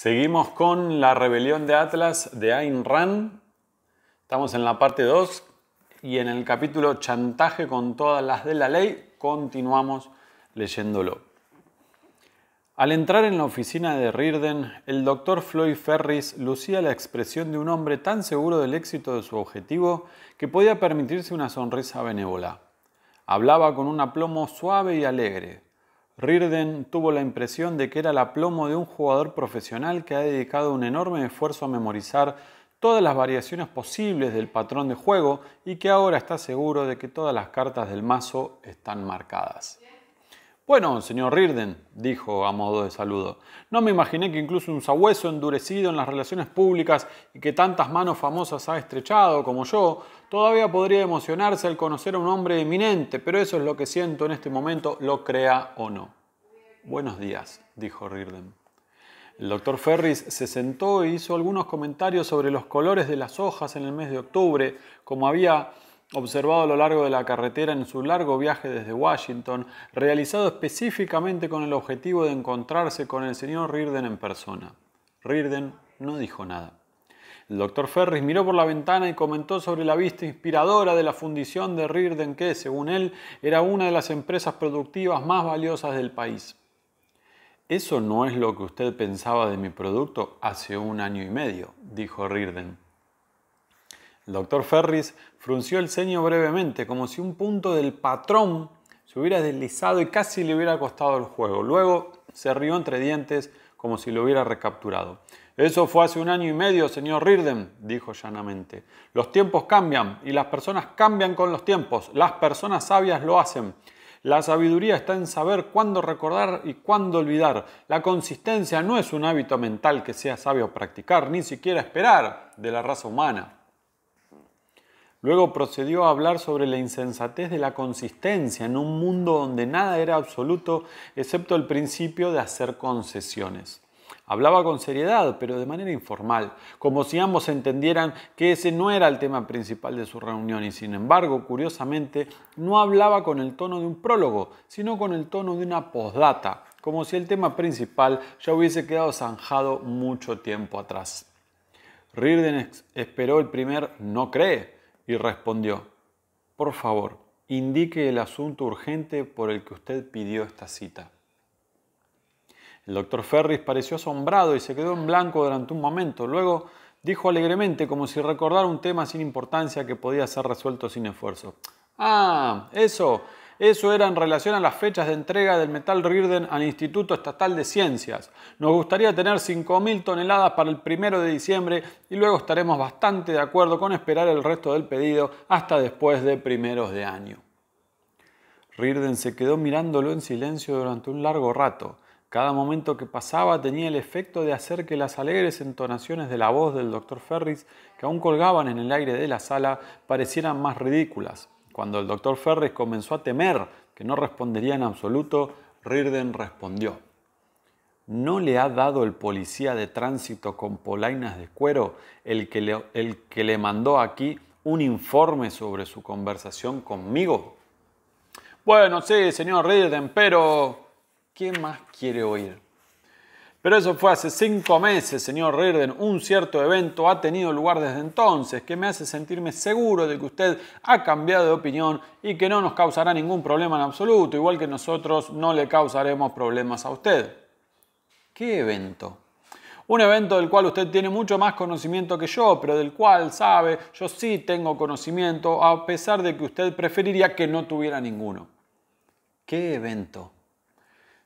Seguimos con la rebelión de Atlas de Ayn Rand. Estamos en la parte 2 y en el capítulo Chantaje con todas las de la ley continuamos leyéndolo. Al entrar en la oficina de Rirden, el doctor Floyd Ferris lucía la expresión de un hombre tan seguro del éxito de su objetivo que podía permitirse una sonrisa benévola. Hablaba con un aplomo suave y alegre, Rirden tuvo la impresión de que era el aplomo de un jugador profesional que ha dedicado un enorme esfuerzo a memorizar todas las variaciones posibles del patrón de juego y que ahora está seguro de que todas las cartas del mazo están marcadas. Bueno, señor Rirden», dijo a modo de saludo, no me imaginé que incluso un sabueso endurecido en las relaciones públicas y que tantas manos famosas ha estrechado como yo, todavía podría emocionarse al conocer a un hombre eminente, pero eso es lo que siento en este momento, lo crea o no. Buenos días, dijo Rirden. El doctor Ferris se sentó e hizo algunos comentarios sobre los colores de las hojas en el mes de octubre, como había observado a lo largo de la carretera en su largo viaje desde Washington, realizado específicamente con el objetivo de encontrarse con el señor Rirden en persona. Rirden no dijo nada. El doctor Ferris miró por la ventana y comentó sobre la vista inspiradora de la fundición de Rirden, que, según él, era una de las empresas productivas más valiosas del país. Eso no es lo que usted pensaba de mi producto hace un año y medio, dijo Rirden. El doctor Ferris frunció el ceño brevemente, como si un punto del patrón se hubiera deslizado y casi le hubiera costado el juego. Luego se rió entre dientes, como si lo hubiera recapturado. Eso fue hace un año y medio, señor Rirden, dijo llanamente. Los tiempos cambian y las personas cambian con los tiempos. Las personas sabias lo hacen. La sabiduría está en saber cuándo recordar y cuándo olvidar. La consistencia no es un hábito mental que sea sabio practicar, ni siquiera esperar de la raza humana. Luego procedió a hablar sobre la insensatez de la consistencia en un mundo donde nada era absoluto excepto el principio de hacer concesiones. Hablaba con seriedad, pero de manera informal, como si ambos entendieran que ese no era el tema principal de su reunión y sin embargo, curiosamente, no hablaba con el tono de un prólogo, sino con el tono de una postdata, como si el tema principal ya hubiese quedado zanjado mucho tiempo atrás. Rirden esperó el primer no cree, y respondió, por favor, indique el asunto urgente por el que usted pidió esta cita. El doctor Ferris pareció asombrado y se quedó en blanco durante un momento. Luego dijo alegremente, como si recordara un tema sin importancia que podía ser resuelto sin esfuerzo. Ah, eso, eso era en relación a las fechas de entrega del metal Rirden al Instituto Estatal de Ciencias. Nos gustaría tener 5.000 toneladas para el primero de diciembre y luego estaremos bastante de acuerdo con esperar el resto del pedido hasta después de primeros de año. Rirden se quedó mirándolo en silencio durante un largo rato. Cada momento que pasaba tenía el efecto de hacer que las alegres entonaciones de la voz del doctor Ferris, que aún colgaban en el aire de la sala, parecieran más ridículas. Cuando el doctor Ferris comenzó a temer que no respondería en absoluto, Rirden respondió. ¿No le ha dado el policía de tránsito con polainas de cuero el que le, el que le mandó aquí un informe sobre su conversación conmigo? Bueno, sí, señor Rirden, pero ¿qué más quiere oír? Pero eso fue hace cinco meses, señor Reardon. Un cierto evento ha tenido lugar desde entonces que me hace sentirme seguro de que usted ha cambiado de opinión y que no nos causará ningún problema en absoluto, igual que nosotros no le causaremos problemas a usted. ¿Qué evento? Un evento del cual usted tiene mucho más conocimiento que yo, pero del cual, sabe, yo sí tengo conocimiento, a pesar de que usted preferiría que no tuviera ninguno. ¿Qué evento?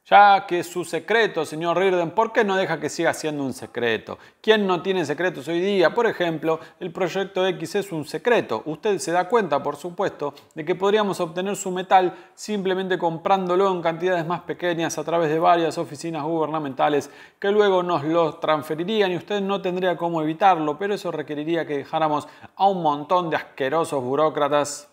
Ya que su secreto, señor Rirden, ¿por qué no deja que siga siendo un secreto? ¿Quién no tiene secretos hoy día? Por ejemplo, el proyecto X es un secreto. Usted se da cuenta, por supuesto, de que podríamos obtener su metal simplemente comprándolo en cantidades más pequeñas a través de varias oficinas gubernamentales que luego nos lo transferirían y usted no tendría cómo evitarlo, pero eso requeriría que dejáramos a un montón de asquerosos burócratas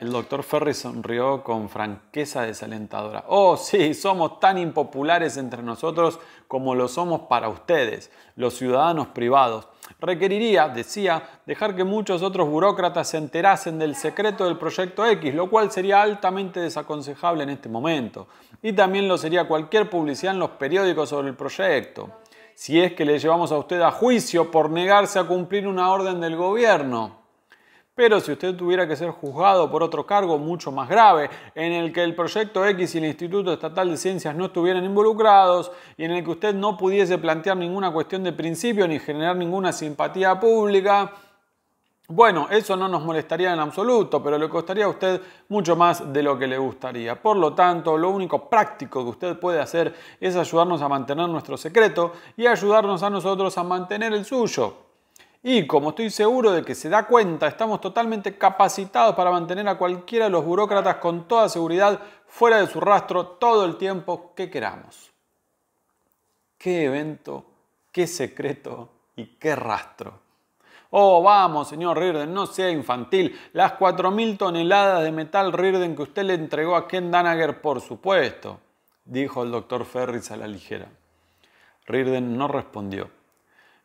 el doctor Ferry sonrió con franqueza desalentadora. Oh, sí, somos tan impopulares entre nosotros como lo somos para ustedes, los ciudadanos privados. Requeriría, decía, dejar que muchos otros burócratas se enterasen del secreto del proyecto X, lo cual sería altamente desaconsejable en este momento. Y también lo sería cualquier publicidad en los periódicos sobre el proyecto. Si es que le llevamos a usted a juicio por negarse a cumplir una orden del gobierno. Pero si usted tuviera que ser juzgado por otro cargo mucho más grave, en el que el Proyecto X y el Instituto Estatal de Ciencias no estuvieran involucrados y en el que usted no pudiese plantear ninguna cuestión de principio ni generar ninguna simpatía pública, bueno, eso no nos molestaría en absoluto, pero le costaría a usted mucho más de lo que le gustaría. Por lo tanto, lo único práctico que usted puede hacer es ayudarnos a mantener nuestro secreto y ayudarnos a nosotros a mantener el suyo. Y como estoy seguro de que se da cuenta, estamos totalmente capacitados para mantener a cualquiera de los burócratas con toda seguridad fuera de su rastro todo el tiempo que queramos. ¿Qué evento? ¿Qué secreto? ¿Y qué rastro? Oh, vamos, señor Rirden, no sea infantil. Las 4.000 toneladas de metal Rirden, que usted le entregó a Ken Danager, por supuesto, dijo el doctor Ferris a la ligera. Rirden no respondió.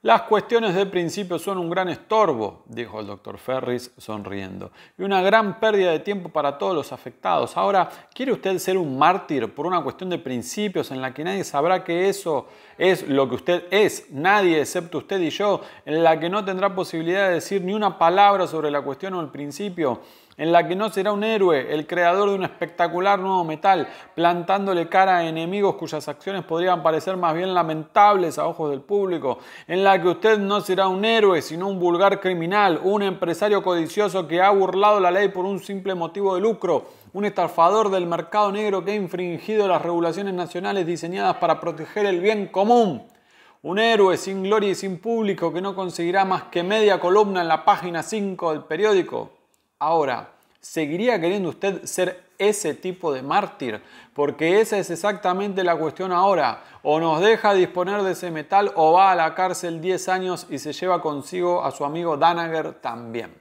Las cuestiones de principio son un gran estorbo, dijo el doctor Ferris sonriendo, y una gran pérdida de tiempo para todos los afectados. Ahora, ¿quiere usted ser un mártir por una cuestión de principios en la que nadie sabrá que eso es lo que usted es, nadie excepto usted y yo, en la que no tendrá posibilidad de decir ni una palabra sobre la cuestión o el principio? en la que no será un héroe, el creador de un espectacular nuevo metal, plantándole cara a enemigos cuyas acciones podrían parecer más bien lamentables a ojos del público, en la que usted no será un héroe, sino un vulgar criminal, un empresario codicioso que ha burlado la ley por un simple motivo de lucro, un estafador del mercado negro que ha infringido las regulaciones nacionales diseñadas para proteger el bien común. Un héroe sin gloria y sin público que no conseguirá más que media columna en la página 5 del periódico. Ahora, ¿seguiría queriendo usted ser ese tipo de mártir? Porque esa es exactamente la cuestión ahora. O nos deja disponer de ese metal o va a la cárcel 10 años y se lleva consigo a su amigo Danager también.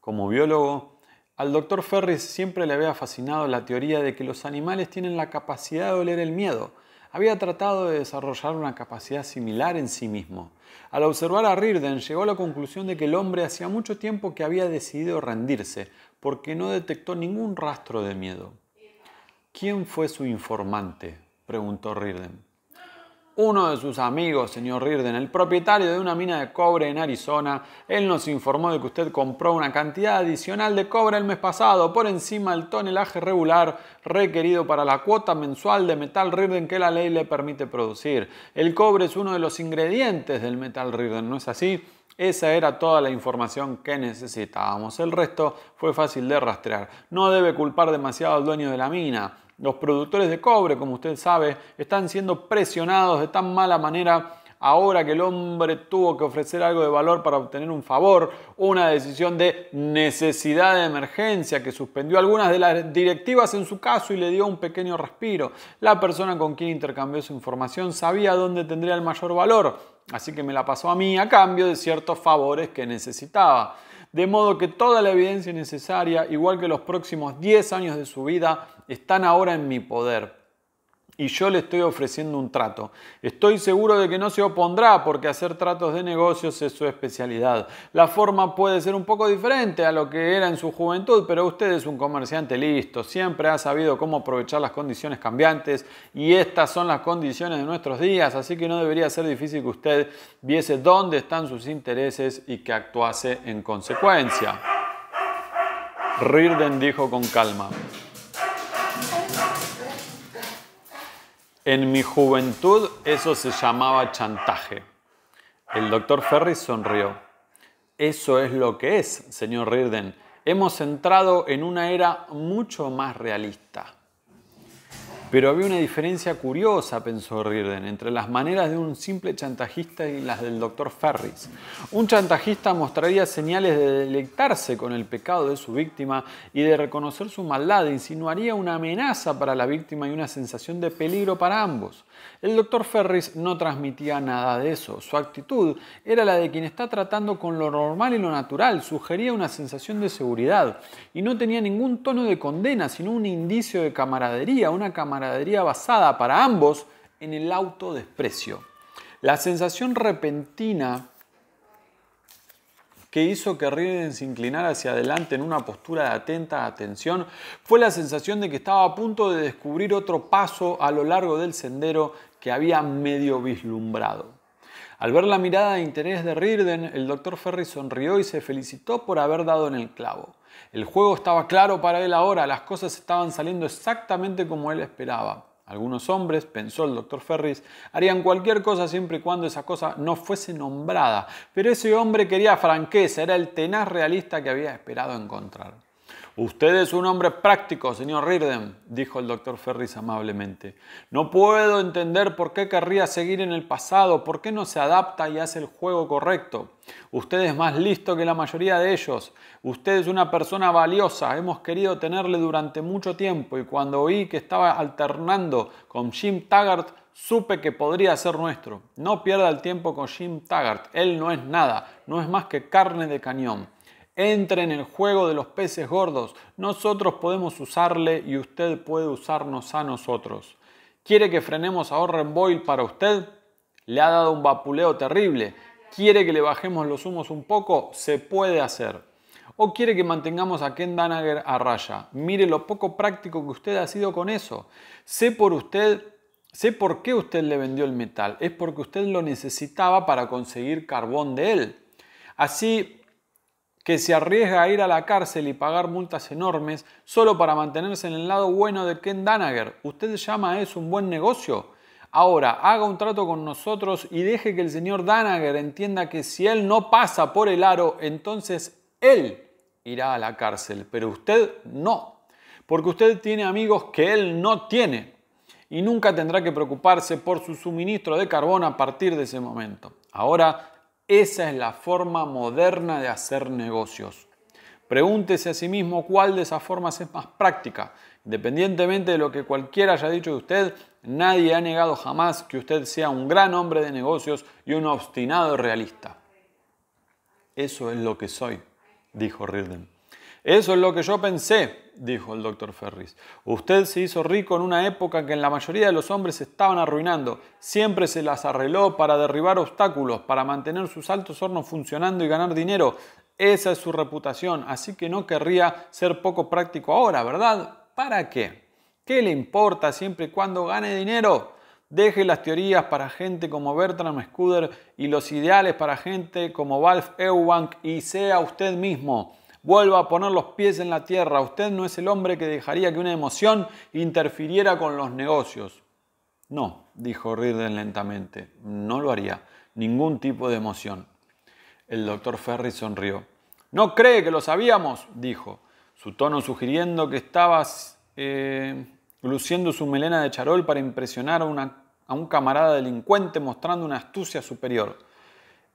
Como biólogo, al doctor Ferris siempre le había fascinado la teoría de que los animales tienen la capacidad de oler el miedo había tratado de desarrollar una capacidad similar en sí mismo. Al observar a Rirden, llegó a la conclusión de que el hombre hacía mucho tiempo que había decidido rendirse, porque no detectó ningún rastro de miedo. ¿Quién fue su informante? preguntó Rirden. Uno de sus amigos, señor Rirden, el propietario de una mina de cobre en Arizona, él nos informó de que usted compró una cantidad adicional de cobre el mes pasado por encima del tonelaje regular requerido para la cuota mensual de metal Rirden que la ley le permite producir. El cobre es uno de los ingredientes del metal Rirden, ¿no es así? Esa era toda la información que necesitábamos. El resto fue fácil de rastrear. No debe culpar demasiado al dueño de la mina. Los productores de cobre, como usted sabe, están siendo presionados de tan mala manera ahora que el hombre tuvo que ofrecer algo de valor para obtener un favor, una decisión de necesidad de emergencia que suspendió algunas de las directivas en su caso y le dio un pequeño respiro. La persona con quien intercambió su información sabía dónde tendría el mayor valor, así que me la pasó a mí a cambio de ciertos favores que necesitaba de modo que toda la evidencia necesaria, igual que los próximos 10 años de su vida, están ahora en mi poder y yo le estoy ofreciendo un trato. Estoy seguro de que no se opondrá porque hacer tratos de negocios es su especialidad. La forma puede ser un poco diferente a lo que era en su juventud, pero usted es un comerciante listo, siempre ha sabido cómo aprovechar las condiciones cambiantes y estas son las condiciones de nuestros días, así que no debería ser difícil que usted viese dónde están sus intereses y que actuase en consecuencia. Rirden dijo con calma. En mi juventud eso se llamaba chantaje. El doctor Ferris sonrió. Eso es lo que es, señor Rirden. Hemos entrado en una era mucho más realista. Pero había una diferencia curiosa, pensó Rirden, entre las maneras de un simple chantajista y las del doctor Ferris. Un chantajista mostraría señales de delectarse con el pecado de su víctima y de reconocer su maldad, insinuaría una amenaza para la víctima y una sensación de peligro para ambos. El doctor Ferris no transmitía nada de eso. Su actitud era la de quien está tratando con lo normal y lo natural, sugería una sensación de seguridad y no tenía ningún tono de condena, sino un indicio de camaradería, una camaradería basada para ambos en el autodesprecio. La sensación repentina que hizo que Rirden se inclinara hacia adelante en una postura de atenta atención fue la sensación de que estaba a punto de descubrir otro paso a lo largo del sendero que había medio vislumbrado. Al ver la mirada de interés de Rirden, el doctor Ferry sonrió y se felicitó por haber dado en el clavo. El juego estaba claro para él ahora, las cosas estaban saliendo exactamente como él esperaba. Algunos hombres, pensó el doctor Ferris, harían cualquier cosa siempre y cuando esa cosa no fuese nombrada, pero ese hombre quería franqueza, era el tenaz realista que había esperado encontrar. Usted es un hombre práctico, señor Rirden, dijo el doctor Ferris amablemente. No puedo entender por qué querría seguir en el pasado, por qué no se adapta y hace el juego correcto. Usted es más listo que la mayoría de ellos. Usted es una persona valiosa. Hemos querido tenerle durante mucho tiempo y cuando oí que estaba alternando con Jim Taggart, supe que podría ser nuestro. No pierda el tiempo con Jim Taggart. Él no es nada, no es más que carne de cañón. Entre en el juego de los peces gordos. Nosotros podemos usarle y usted puede usarnos a nosotros. ¿Quiere que frenemos a Orren Boyle para usted? Le ha dado un vapuleo terrible. ¿Quiere que le bajemos los humos un poco? Se puede hacer. ¿O quiere que mantengamos a Ken Danager a raya? Mire lo poco práctico que usted ha sido con eso. Sé por usted, sé por qué usted le vendió el metal. Es porque usted lo necesitaba para conseguir carbón de él. Así que se arriesga a ir a la cárcel y pagar multas enormes solo para mantenerse en el lado bueno de Ken Danager. ¿Usted llama a eso un buen negocio? Ahora, haga un trato con nosotros y deje que el señor Danager entienda que si él no pasa por el aro, entonces él irá a la cárcel, pero usted no, porque usted tiene amigos que él no tiene y nunca tendrá que preocuparse por su suministro de carbón a partir de ese momento. Ahora, esa es la forma moderna de hacer negocios. Pregúntese a sí mismo cuál de esas formas es más práctica. Independientemente de lo que cualquiera haya dicho de usted, nadie ha negado jamás que usted sea un gran hombre de negocios y un obstinado realista. Eso es lo que soy, dijo Rilden. Eso es lo que yo pensé, dijo el doctor Ferris, usted se hizo rico en una época que en la mayoría de los hombres se estaban arruinando. Siempre se las arregló para derribar obstáculos, para mantener sus altos hornos funcionando y ganar dinero. Esa es su reputación, así que no querría ser poco práctico ahora, ¿verdad? ¿Para qué? ¿Qué le importa siempre y cuando gane dinero? Deje las teorías para gente como Bertram Scudder y los ideales para gente como Valf Eubank y sea usted mismo vuelva a poner los pies en la tierra. Usted no es el hombre que dejaría que una emoción interfiriera con los negocios. No, dijo Rirden lentamente, no lo haría. Ningún tipo de emoción. El doctor Ferry sonrió. No cree que lo sabíamos, dijo, su tono sugiriendo que estabas eh, luciendo su melena de charol para impresionar a un camarada delincuente mostrando una astucia superior.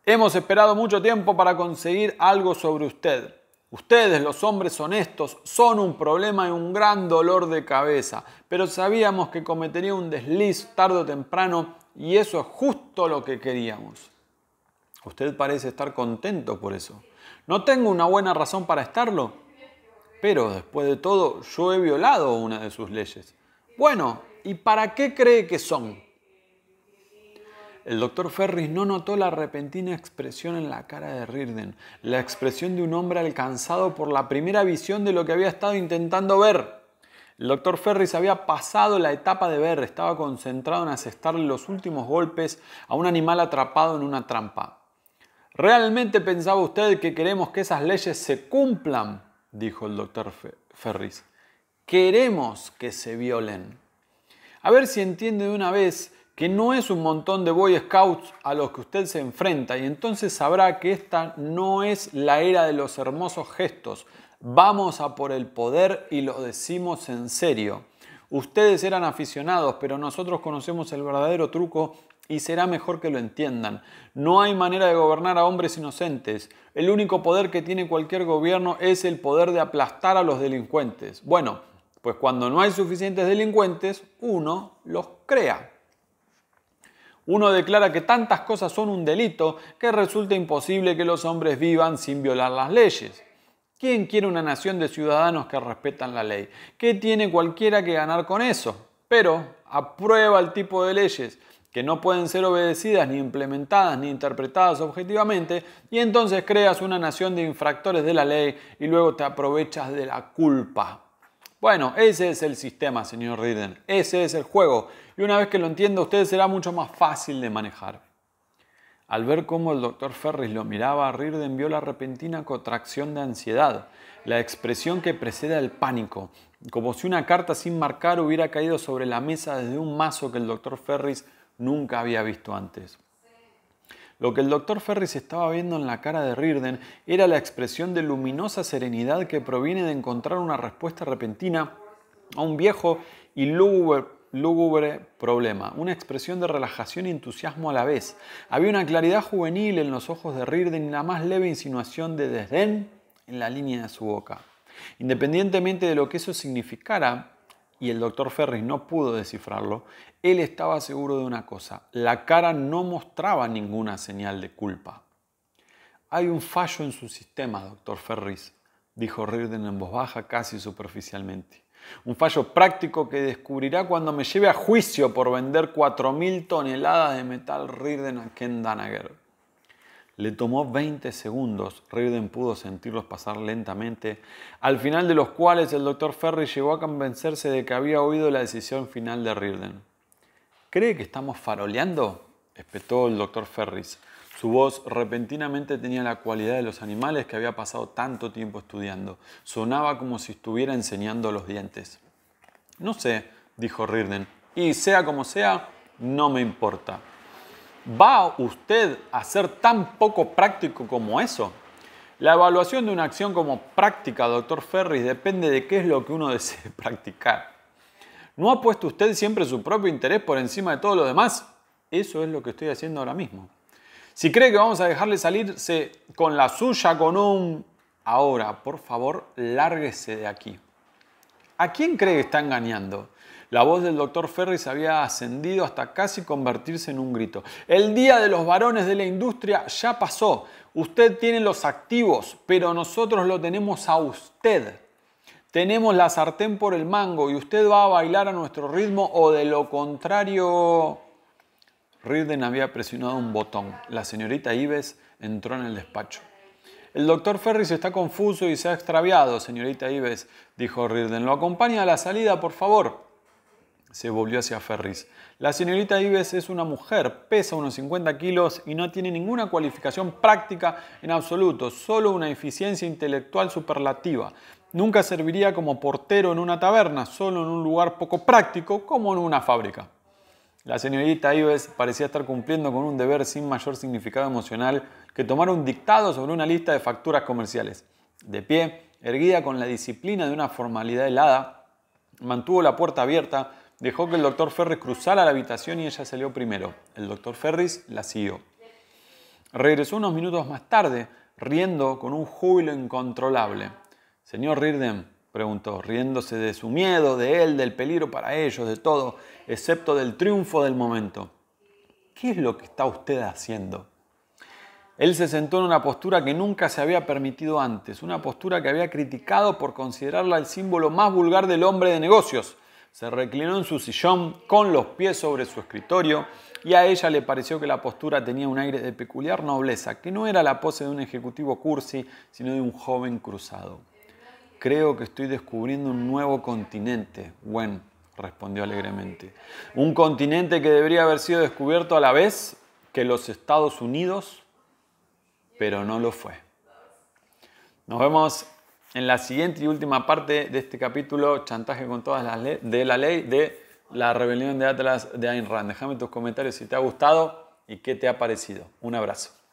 Hemos esperado mucho tiempo para conseguir algo sobre usted. Ustedes, los hombres honestos, son un problema y un gran dolor de cabeza, pero sabíamos que cometería un desliz tarde o temprano y eso es justo lo que queríamos. Usted parece estar contento por eso. No tengo una buena razón para estarlo, pero después de todo yo he violado una de sus leyes. Bueno, ¿y para qué cree que son? El doctor Ferris no notó la repentina expresión en la cara de Rirden, la expresión de un hombre alcanzado por la primera visión de lo que había estado intentando ver. El doctor Ferris había pasado la etapa de ver, estaba concentrado en asestarle los últimos golpes a un animal atrapado en una trampa. ¿Realmente pensaba usted que queremos que esas leyes se cumplan? dijo el doctor Ferris. Queremos que se violen. A ver si entiende de una vez que no es un montón de Boy Scouts a los que usted se enfrenta y entonces sabrá que esta no es la era de los hermosos gestos. Vamos a por el poder y lo decimos en serio. Ustedes eran aficionados, pero nosotros conocemos el verdadero truco y será mejor que lo entiendan. No hay manera de gobernar a hombres inocentes. El único poder que tiene cualquier gobierno es el poder de aplastar a los delincuentes. Bueno, pues cuando no hay suficientes delincuentes, uno los crea. Uno declara que tantas cosas son un delito que resulta imposible que los hombres vivan sin violar las leyes. ¿Quién quiere una nación de ciudadanos que respetan la ley? ¿Qué tiene cualquiera que ganar con eso? Pero aprueba el tipo de leyes que no pueden ser obedecidas ni implementadas ni interpretadas objetivamente y entonces creas una nación de infractores de la ley y luego te aprovechas de la culpa bueno, ese es el sistema, señor Riden. Ese es el juego. Y una vez que lo entienda usted será mucho más fácil de manejar. Al ver cómo el doctor Ferris lo miraba, Riden vio la repentina contracción de ansiedad, la expresión que precede al pánico, como si una carta sin marcar hubiera caído sobre la mesa desde un mazo que el doctor Ferris nunca había visto antes. Lo que el doctor Ferris estaba viendo en la cara de Rirden era la expresión de luminosa serenidad que proviene de encontrar una respuesta repentina a un viejo y lúgubre, problema, una expresión de relajación y entusiasmo a la vez. Había una claridad juvenil en los ojos de Rirden y la más leve insinuación de desdén en la línea de su boca. Independientemente de lo que eso significara, y el doctor Ferris no pudo descifrarlo, él estaba seguro de una cosa, la cara no mostraba ninguna señal de culpa. Hay un fallo en su sistema, doctor Ferris, dijo Rirden en voz baja casi superficialmente. Un fallo práctico que descubrirá cuando me lleve a juicio por vender 4.000 toneladas de metal Rirden a Ken Danager. Le tomó 20 segundos. Rirden pudo sentirlos pasar lentamente, al final de los cuales el doctor Ferris llegó a convencerse de que había oído la decisión final de Rirden. ¿Cree que estamos faroleando? espetó el doctor Ferris. Su voz repentinamente tenía la cualidad de los animales que había pasado tanto tiempo estudiando. Sonaba como si estuviera enseñando los dientes. No sé, dijo Rirden. Y sea como sea, no me importa. ¿Va usted a ser tan poco práctico como eso? La evaluación de una acción como práctica, doctor Ferris, depende de qué es lo que uno desee practicar. ¿No ha puesto usted siempre su propio interés por encima de todo lo demás? Eso es lo que estoy haciendo ahora mismo. Si cree que vamos a dejarle salirse con la suya, con un... Ahora, por favor, lárguese de aquí. ¿A quién cree que está engañando? La voz del doctor Ferris había ascendido hasta casi convertirse en un grito. El día de los varones de la industria ya pasó. Usted tiene los activos, pero nosotros lo tenemos a usted. Tenemos la sartén por el mango y usted va a bailar a nuestro ritmo o de lo contrario... Rirden había presionado un botón. La señorita Ives entró en el despacho. El doctor Ferris está confuso y se ha extraviado, señorita Ives, dijo Rirden. Lo acompaña a la salida, por favor se volvió hacia Ferris. La señorita Ives es una mujer, pesa unos 50 kilos y no tiene ninguna cualificación práctica en absoluto, solo una eficiencia intelectual superlativa. Nunca serviría como portero en una taberna, solo en un lugar poco práctico como en una fábrica. La señorita Ives parecía estar cumpliendo con un deber sin mayor significado emocional que tomar un dictado sobre una lista de facturas comerciales. De pie, erguida con la disciplina de una formalidad helada, mantuvo la puerta abierta Dejó que el doctor Ferris cruzara la habitación y ella salió primero. El doctor Ferris la siguió. Regresó unos minutos más tarde, riendo con un júbilo incontrolable. Señor Rirden, preguntó, riéndose de su miedo, de él, del peligro para ellos, de todo, excepto del triunfo del momento. ¿Qué es lo que está usted haciendo? Él se sentó en una postura que nunca se había permitido antes, una postura que había criticado por considerarla el símbolo más vulgar del hombre de negocios se reclinó en su sillón con los pies sobre su escritorio y a ella le pareció que la postura tenía un aire de peculiar nobleza, que no era la pose de un ejecutivo cursi, sino de un joven cruzado. Creo que estoy descubriendo un nuevo continente, Wen respondió alegremente. Un continente que debería haber sido descubierto a la vez que los Estados Unidos, pero no lo fue. Nos vemos en la siguiente y última parte de este capítulo, chantaje con todas las leyes, de la ley de la rebelión de Atlas de Ayn Rand. Déjame tus comentarios si te ha gustado y qué te ha parecido. Un abrazo.